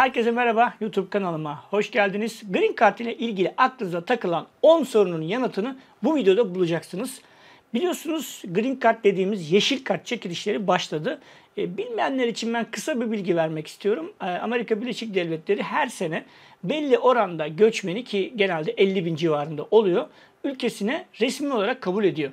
Herkese merhaba YouTube kanalıma hoş geldiniz. Green Card ile ilgili aklınıza takılan 10 sorunun yanıtını bu videoda bulacaksınız. Biliyorsunuz Green Card dediğimiz yeşil kart çekilişleri başladı. E, bilmeyenler için ben kısa bir bilgi vermek istiyorum. E, Amerika Birleşik Devletleri her sene belli oranda göçmeni ki genelde 50 bin civarında oluyor ülkesine resmi olarak kabul ediyor.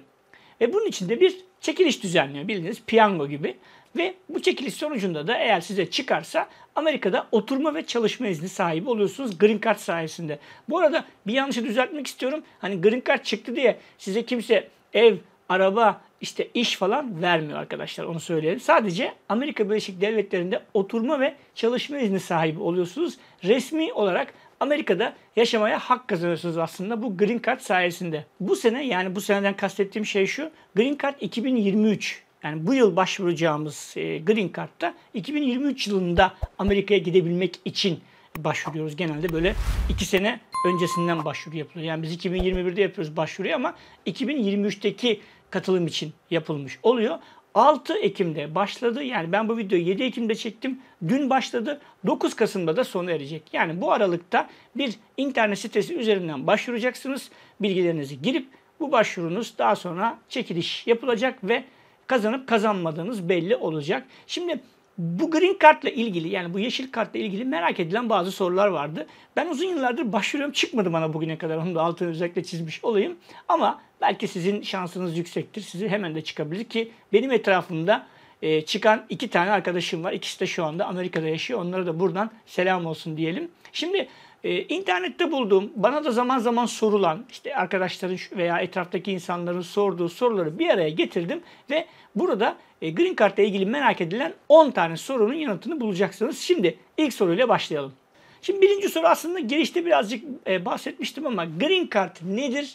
Ve bunun için de bir çekiliş düzenliyor bildiğiniz piyango gibi. Ve bu çekiliş sonucunda da eğer size çıkarsa Amerika'da oturma ve çalışma izni sahibi oluyorsunuz Green Card sayesinde. Bu arada bir yanlışı düzeltmek istiyorum. Hani Green Card çıktı diye size kimse ev, araba, işte iş falan vermiyor arkadaşlar onu söyleyelim. Sadece Amerika Birleşik Devletleri'nde oturma ve çalışma izni sahibi oluyorsunuz. Resmi olarak Amerika'da yaşamaya hak kazanıyorsunuz aslında bu Green Card sayesinde. Bu sene yani bu seneden kastettiğim şey şu. Green Card 2023 yani bu yıl başvuracağımız e, Green Card'da 2023 yılında Amerika'ya gidebilmek için başvuruyoruz. Genelde böyle iki sene öncesinden başvuru yapılıyor. Yani biz 2021'de yapıyoruz başvuruyu ama 2023'teki katılım için yapılmış oluyor. 6 Ekim'de başladı. Yani ben bu videoyu 7 Ekim'de çektim. Dün başladı. 9 Kasım'da da sona erecek. Yani bu aralıkta bir internet sitesi üzerinden başvuracaksınız. Bilgilerinizi girip bu başvurunuz daha sonra çekiliş yapılacak ve kazanıp kazanmadığınız belli olacak. Şimdi bu green kartla ilgili yani bu yeşil kartla ilgili merak edilen bazı sorular vardı. Ben uzun yıllardır başvuruyorum çıkmadı bana bugüne kadar onu da altını özellikle çizmiş olayım. Ama belki sizin şansınız yüksektir. Sizi hemen de çıkabilir ki benim etrafımda e, çıkan iki tane arkadaşım var. İkisi de şu anda Amerika'da yaşıyor. Onlara da buradan selam olsun diyelim. Şimdi ee, internette bulduğum, bana da zaman zaman sorulan, işte arkadaşların veya etraftaki insanların sorduğu soruları bir araya getirdim ve burada e, Green Card ile ilgili merak edilen 10 tane sorunun yanıtını bulacaksınız. Şimdi ilk soruyla başlayalım. Şimdi birinci soru aslında girişte birazcık e, bahsetmiştim ama Green Card nedir?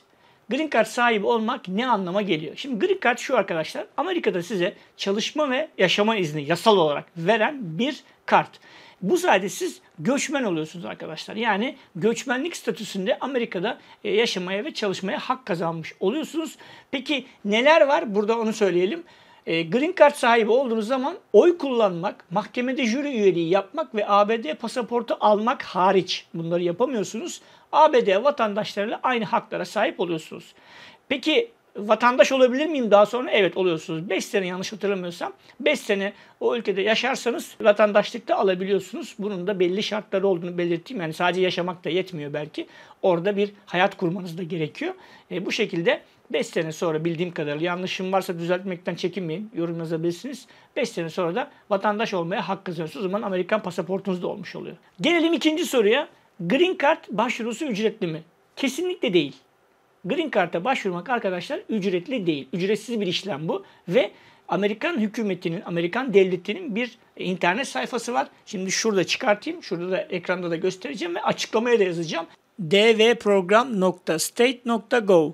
Green Card sahibi olmak ne anlama geliyor? Şimdi Green Card şu arkadaşlar, Amerika'da size çalışma ve yaşama izni yasal olarak veren bir kart. Bu sayede siz göçmen oluyorsunuz arkadaşlar. Yani göçmenlik statüsünde Amerika'da e, yaşamaya ve çalışmaya hak kazanmış oluyorsunuz. Peki neler var? Burada onu söyleyelim. E, green card sahibi olduğunuz zaman oy kullanmak, mahkemede jüri üyeliği yapmak ve ABD pasaportu almak hariç bunları yapamıyorsunuz. ABD vatandaşlarıyla aynı haklara sahip oluyorsunuz. Peki vatandaş olabilir miyim daha sonra? Evet oluyorsunuz. 5 sene yanlış hatırlamıyorsam 5 sene o ülkede yaşarsanız vatandaşlıkta alabiliyorsunuz. Bunun da belli şartları olduğunu belirteyim. Yani sadece yaşamak da yetmiyor belki. Orada bir hayat kurmanız da gerekiyor. E, bu şekilde 5 sene sonra bildiğim kadarıyla yanlışım varsa düzeltmekten çekinmeyin. Yorum yazabilirsiniz. 5 sene sonra da vatandaş olmaya hak kazanıyorsunuz. O zaman Amerikan pasaportunuz da olmuş oluyor. Gelelim ikinci soruya. Green Card başvurusu ücretli mi? Kesinlikle değil. Green Card'a başvurmak arkadaşlar ücretli değil. Ücretsiz bir işlem bu ve Amerikan hükümetinin, Amerikan devletinin bir internet sayfası var. Şimdi şurada çıkartayım. Şurada da ekranda da göstereceğim ve açıklamaya da yazacağım. dvprogram.state.gov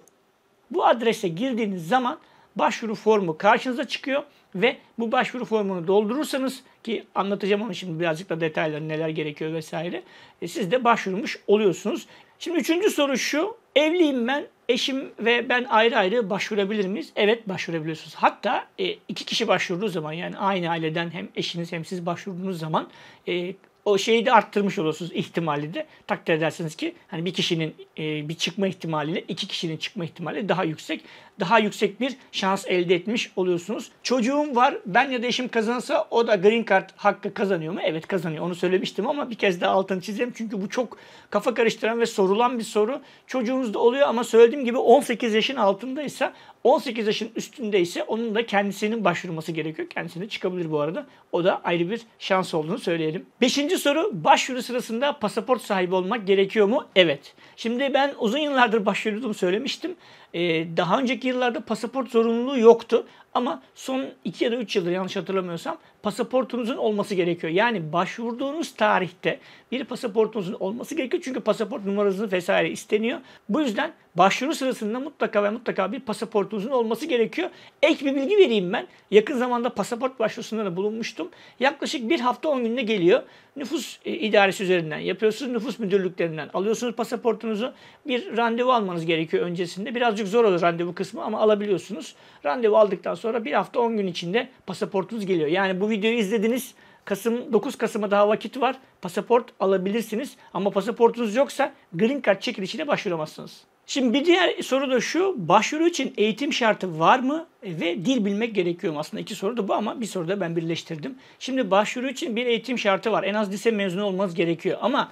Bu adrese girdiğiniz zaman başvuru formu karşınıza çıkıyor ve bu başvuru formunu doldurursanız ki anlatacağım onu şimdi birazcık da detayları neler gerekiyor vesaire. E, siz de başvurmuş oluyorsunuz. Şimdi üçüncü soru şu. Evliyim ben eşim ve ben ayrı ayrı başvurabilir miyiz? Evet başvurabiliyorsunuz. Hatta e, iki kişi başvurduğu zaman yani aynı aileden hem eşiniz hem siz başvurduğunuz zaman e, o şeyi de arttırmış olursunuz ihtimali de. Takdir edersiniz ki hani bir kişinin e, bir çıkma ihtimaliyle iki kişinin çıkma ihtimali daha yüksek. Daha yüksek bir şans elde etmiş oluyorsunuz. Çocuğum var ben ya da eşim kazansa o da green card hakkı kazanıyor mu? Evet kazanıyor. Onu söylemiştim ama bir kez daha altını çizeyim. Çünkü bu çok kafa karıştıran ve sorulan bir soru. Çocuğunuz da oluyor ama söylediğim gibi 18 yaşın altındaysa 18 yaşın üstünde ise onun da kendisinin başvurması gerekiyor. Kendisine çıkabilir bu arada. O da ayrı bir şans olduğunu söyleyelim. Beşinci soru başvuru sırasında pasaport sahibi olmak gerekiyor mu? Evet. Şimdi ben uzun yıllardır başvuruyordum söylemiştim. Ee, daha önceki yıllarda pasaport zorunluluğu yoktu. Ama son 2 ya da 3 yıldır yanlış hatırlamıyorsam pasaportunuzun olması gerekiyor. Yani başvurduğunuz tarihte bir pasaportunuzun olması gerekiyor. Çünkü pasaport numaranızı vesaire isteniyor. Bu yüzden başvuru sırasında mutlaka ve mutlaka bir pasaportunuzun olması gerekiyor. Ek bir bilgi vereyim ben. Yakın zamanda pasaport başvurusunda da bulunmuştum. Yaklaşık bir hafta 10 günde geliyor. Nüfus e, idaresi üzerinden yapıyorsunuz. Nüfus müdürlüklerinden alıyorsunuz pasaportunuzu. Bir randevu almanız gerekiyor öncesinde. Birazcık zor olur randevu kısmı ama alabiliyorsunuz. Randevu aldıktan sonra bir hafta 10 gün içinde pasaportunuz geliyor. Yani bu videoyu izlediniz. Kasım 9 Kasım'a daha vakit var. Pasaport alabilirsiniz ama pasaportunuz yoksa green card çekilişine başvuramazsınız. Şimdi bir diğer soru da şu. Başvuru için eğitim şartı var mı e, ve dil bilmek gerekiyor mu? Aslında iki soru da bu ama bir soru da ben birleştirdim. Şimdi başvuru için bir eğitim şartı var. En az lise mezunu olmanız gerekiyor ama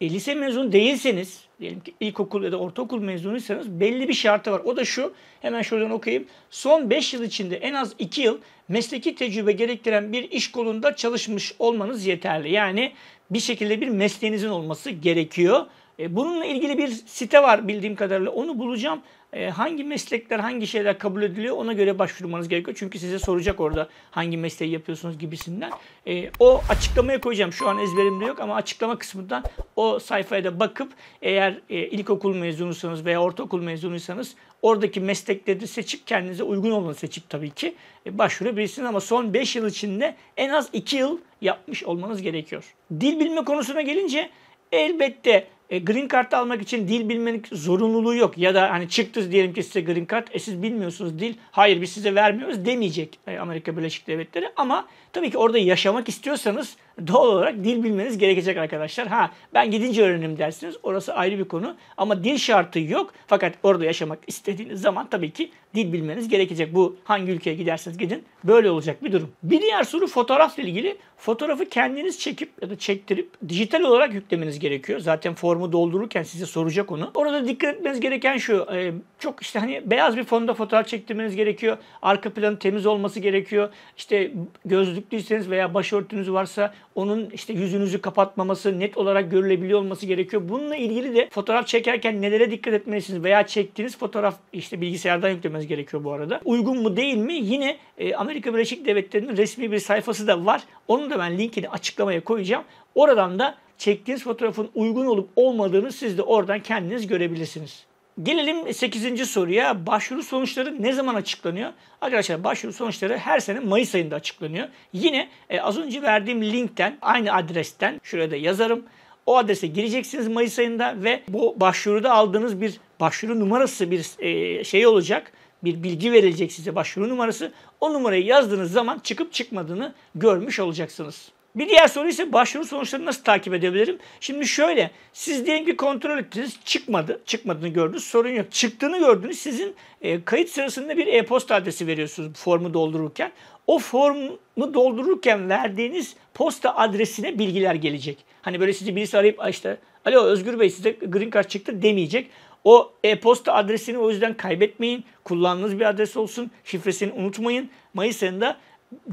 e, lise mezunu değilseniz, diyelim ki ilkokul ya da ortaokul mezunuysanız belli bir şartı var. O da şu, hemen şuradan okuyayım. Son 5 yıl içinde en az 2 yıl mesleki tecrübe gerektiren bir iş kolunda çalışmış olmanız yeterli. Yani bir şekilde bir mesleğinizin olması gerekiyor. E, bununla ilgili bir site var bildiğim kadarıyla. Onu bulacağım. E, hangi meslekler, hangi şeyler kabul ediliyor ona göre başvurmanız gerekiyor. Çünkü size soracak orada hangi mesleği yapıyorsunuz gibisinden. E, o açıklamaya koyacağım. Şu an ezberimde yok ama açıklama kısmından o sayfaya da bakıp eğer e, ilkokul mezunusanız veya ortaokul mezunuysanız oradaki meslekleri seçip kendinize uygun olanı seçip tabii ki başvurabilirsiniz ama son 5 yıl içinde en az 2 yıl yapmış olmanız gerekiyor. Dil bilme konusuna gelince elbette e, green card almak için dil bilmenin zorunluluğu yok. Ya da hani çıktınız diyelim ki size green card. E siz bilmiyorsunuz dil. Hayır biz size vermiyoruz demeyecek e, Amerika Birleşik Devletleri. Ama tabii ki orada yaşamak istiyorsanız doğal olarak dil bilmeniz gerekecek arkadaşlar. Ha ben gidince öğrenirim dersiniz. Orası ayrı bir konu. Ama dil şartı yok. Fakat orada yaşamak istediğiniz zaman tabii ki dil bilmeniz gerekecek. Bu hangi ülkeye giderseniz gidin böyle olacak bir durum. Bir diğer soru fotoğrafla ilgili. Fotoğrafı kendiniz çekip ya da çektirip dijital olarak yüklemeniz gerekiyor. Zaten for formu doldururken size soracak onu. Orada dikkat etmeniz gereken şu. E, çok işte hani beyaz bir fonda fotoğraf çektirmeniz gerekiyor. Arka planı temiz olması gerekiyor. İşte gözlüklüyseniz veya başörtünüz varsa onun işte yüzünüzü kapatmaması, net olarak görülebiliyor olması gerekiyor. Bununla ilgili de fotoğraf çekerken nelere dikkat etmelisiniz veya çektiğiniz fotoğraf işte bilgisayardan yüklemeniz gerekiyor bu arada. Uygun mu değil mi? Yine e, Amerika Birleşik Devletleri'nin resmi bir sayfası da var. Onu da ben linkini açıklamaya koyacağım. Oradan da çektiğiniz fotoğrafın uygun olup olmadığını siz de oradan kendiniz görebilirsiniz. Gelelim 8. soruya. Başvuru sonuçları ne zaman açıklanıyor? Arkadaşlar başvuru sonuçları her sene Mayıs ayında açıklanıyor. Yine e, az önce verdiğim linkten, aynı adresten şuraya da yazarım. O adrese gireceksiniz Mayıs ayında ve bu başvuruda aldığınız bir başvuru numarası bir e, şey olacak. Bir bilgi verilecek size başvuru numarası. O numarayı yazdığınız zaman çıkıp çıkmadığını görmüş olacaksınız. Bir diğer soru ise başvuru sonuçlarını nasıl takip edebilirim? Şimdi şöyle, siz diyelim ki kontrol ettiniz, çıkmadı, çıkmadığını gördünüz, sorun yok. Çıktığını gördünüz, sizin e, kayıt sırasında bir e-posta adresi veriyorsunuz formu doldururken. O formu doldururken verdiğiniz posta adresine bilgiler gelecek. Hani böyle sizi birisi arayıp işte, alo Özgür Bey size green card çıktı demeyecek. O e-posta adresini o yüzden kaybetmeyin. Kullandığınız bir adres olsun. Şifresini unutmayın. Mayıs ayında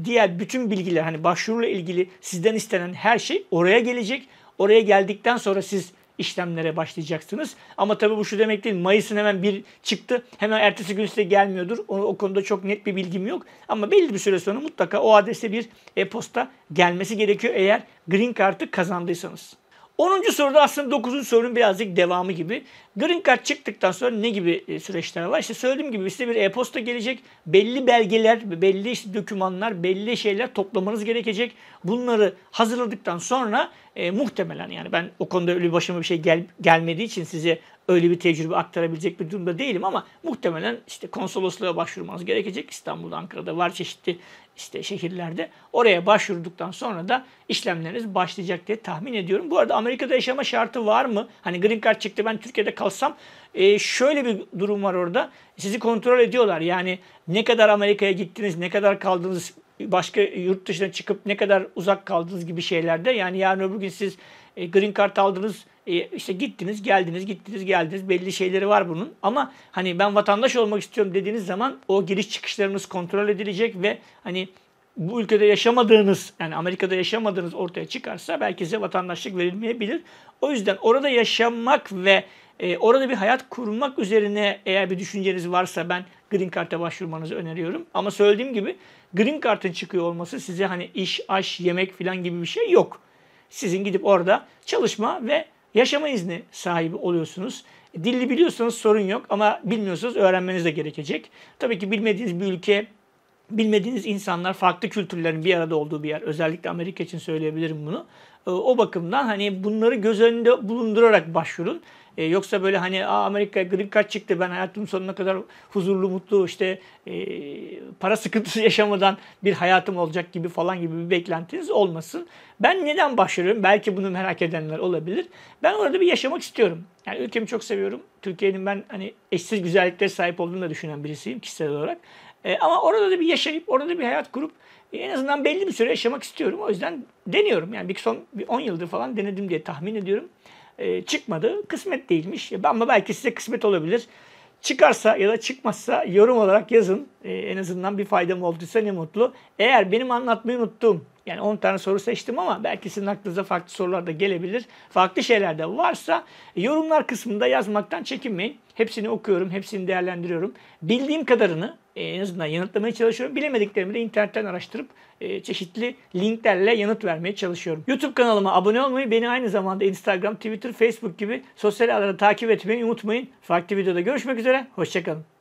diğer bütün bilgiler hani başvuruyla ilgili sizden istenen her şey oraya gelecek. Oraya geldikten sonra siz işlemlere başlayacaksınız. Ama tabii bu şu demek değil. Mayıs'ın hemen bir çıktı. Hemen ertesi gün size gelmiyordur. O, o konuda çok net bir bilgim yok. Ama belli bir süre sonra mutlaka o adrese bir e-posta gelmesi gerekiyor eğer green kartı kazandıysanız. 10. soruda aslında 9. sorunun birazcık devamı gibi. Green Card çıktıktan sonra ne gibi e, süreçler var? İşte söylediğim gibi size bir e-posta gelecek. Belli belgeler, belli işte dokümanlar, belli şeyler toplamanız gerekecek. Bunları hazırladıktan sonra e, muhtemelen yani ben o konuda öyle başıma bir şey gel, gelmediği için size öyle bir tecrübe aktarabilecek bir durumda değilim ama muhtemelen işte konsolosluğa başvurmanız gerekecek. İstanbul'da, Ankara'da var çeşitli işte şehirlerde. Oraya başvurduktan sonra da işlemleriniz başlayacak diye tahmin ediyorum. Bu arada Amerika'da yaşama şartı var mı? Hani green card çıktı ben Türkiye'de kalsam e, şöyle bir durum var orada. Sizi kontrol ediyorlar. Yani ne kadar Amerika'ya gittiniz, ne kadar kaldınız, başka yurt dışına çıkıp ne kadar uzak kaldınız gibi şeylerde. Yani yarın öbür gün siz e, green card aldınız, e, işte gittiniz, geldiniz, gittiniz, geldiniz. Belli şeyleri var bunun. Ama hani ben vatandaş olmak istiyorum dediğiniz zaman o giriş çıkışlarınız kontrol edilecek ve hani bu ülkede yaşamadığınız yani Amerika'da yaşamadığınız ortaya çıkarsa belki size vatandaşlık verilmeyebilir. O yüzden orada yaşamak ve e, orada bir hayat kurmak üzerine eğer bir düşünceniz varsa ben Green Card'a başvurmanızı öneriyorum. Ama söylediğim gibi Green Card'ın çıkıyor olması size hani iş, aş, yemek falan gibi bir şey yok sizin gidip orada çalışma ve yaşama izni sahibi oluyorsunuz. Dilli biliyorsanız sorun yok ama bilmiyorsanız öğrenmeniz de gerekecek. Tabii ki bilmediğiniz bir ülke, bilmediğiniz insanlar, farklı kültürlerin bir arada olduğu bir yer. Özellikle Amerika için söyleyebilirim bunu. Ee, o bakımdan hani bunları göz önünde bulundurarak başvurun. E, yoksa böyle hani Amerika grip card çıktı ben hayatım sonuna kadar huzurlu, mutlu işte e, para sıkıntısı yaşamadan bir hayatım olacak gibi falan gibi bir beklentiniz olmasın. Ben neden başarıyorum? Belki bunu merak edenler olabilir. Ben orada bir yaşamak istiyorum. Yani ülkemi çok seviyorum. Türkiye'nin ben hani eşsiz güzelliklere sahip olduğunu da düşünen birisiyim kişisel olarak. E, ama orada da bir yaşayıp orada bir hayat kurup en azından belli bir süre yaşamak istiyorum. O yüzden deniyorum. Yani bir son bir 10 yıldır falan denedim diye tahmin ediyorum. E, çıkmadı. Kısmet değilmiş. Ben Ama belki size kısmet olabilir. Çıkarsa ya da çıkmazsa yorum olarak yazın. E, en azından bir faydam olduysa ne mutlu. Eğer benim anlatmayı unuttum, yani 10 tane soru seçtim ama belki sizin aklınıza farklı sorular da gelebilir. Farklı şeyler de varsa yorumlar kısmında yazmaktan çekinmeyin. Hepsini okuyorum, hepsini değerlendiriyorum. Bildiğim kadarını e, en azından yanıtlamaya çalışıyorum. Bilemediklerimi de internetten araştırıp e, çeşitli linklerle yanıt vermeye çalışıyorum. YouTube kanalıma abone olmayı, beni aynı zamanda Instagram, Twitter, Facebook gibi sosyal ağları takip etmeyi unutmayın. Farklı videoda görüşmek üzere, hoşçakalın.